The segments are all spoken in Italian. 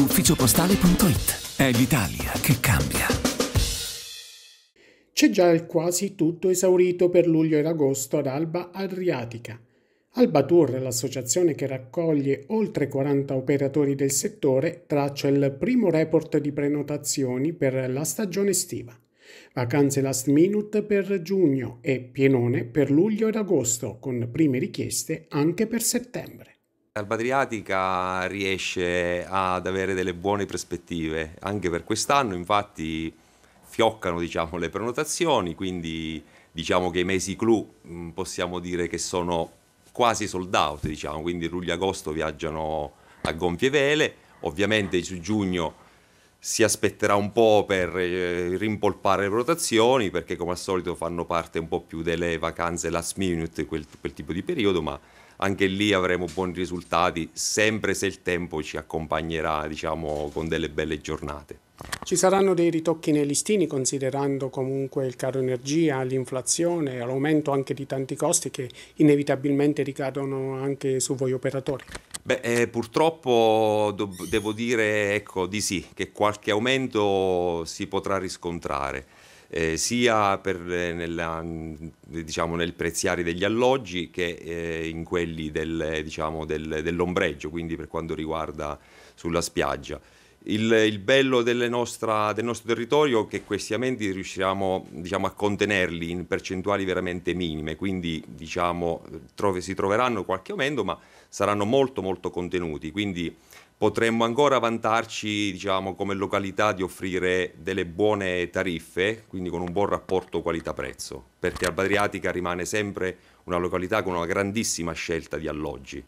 ufficiopostale.it. È l'Italia che cambia. C'è già il quasi tutto esaurito per luglio ed agosto ad Alba Adriatica. Alba Tour, l'associazione che raccoglie oltre 40 operatori del settore, traccia il primo report di prenotazioni per la stagione estiva. Vacanze last minute per giugno e pienone per luglio ed agosto, con prime richieste anche per settembre. Alba Adriatica riesce ad avere delle buone prospettive, anche per quest'anno infatti fioccano diciamo, le prenotazioni, quindi diciamo che i mesi clou mm, possiamo dire che sono quasi sold out, diciamo, quindi luglio e agosto viaggiano a gonfie vele, ovviamente su giugno si aspetterà un po' per eh, rimpolpare le rotazioni perché come al solito fanno parte un po' più delle vacanze last minute, quel, quel tipo di periodo, ma anche lì avremo buoni risultati, sempre se il tempo ci accompagnerà diciamo, con delle belle giornate. Ci saranno dei ritocchi nei listini considerando comunque il caro energia, l'inflazione, l'aumento anche di tanti costi che inevitabilmente ricadono anche su voi operatori? Beh, eh, purtroppo devo dire ecco, di sì, che qualche aumento si potrà riscontrare eh, sia per, eh, nella, mm, diciamo, nel preziare degli alloggi che eh, in quelli del, eh, diciamo, del, dell'ombreggio, quindi per quanto riguarda sulla spiaggia. Il, il bello nostra, del nostro territorio è che questi aumenti riusciamo diciamo, a contenerli in percentuali veramente minime, quindi diciamo, trove, si troveranno qualche aumento ma saranno molto molto contenuti, quindi potremmo ancora vantarci diciamo, come località di offrire delle buone tariffe, quindi con un buon rapporto qualità-prezzo, perché Alba Adriatica rimane sempre una località con una grandissima scelta di alloggi.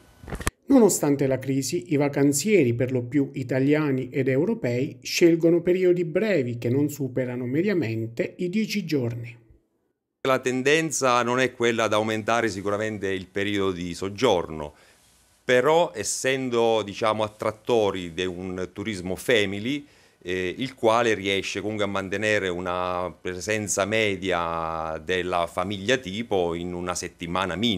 Nonostante la crisi, i vacanzieri, per lo più italiani ed europei, scelgono periodi brevi che non superano mediamente i 10 giorni. La tendenza non è quella ad aumentare sicuramente il periodo di soggiorno, però essendo diciamo, attrattori di un turismo family, eh, il quale riesce comunque a mantenere una presenza media della famiglia tipo in una settimana minima.